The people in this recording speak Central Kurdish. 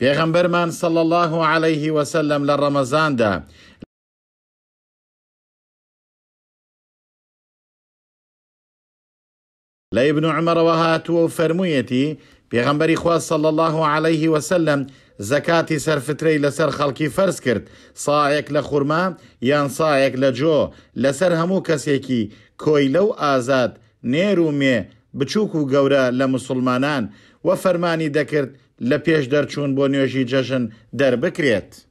پێغەمبەرمان سەڵ الله و عليهەیهی وەسلم لە ڕەمەزاندا لە ابن عمرەوە هاتووە و فەرموویەتی پێغەمبەری خوا سەڵ الله و عليهەیهی وەسلم زەکاتی سەرفترەی لەسەر خەڵکی فەرز کرد سایەک لە خوورما یان سایەک لە جۆ لەسەر هەموو کەسێکی کۆی لەو ئازاد نێر و مێ بچووک و گەورە لە مسلمانان وە فەرمانی دەکرد لپیش در چون بانیوشی جشن در بکریت.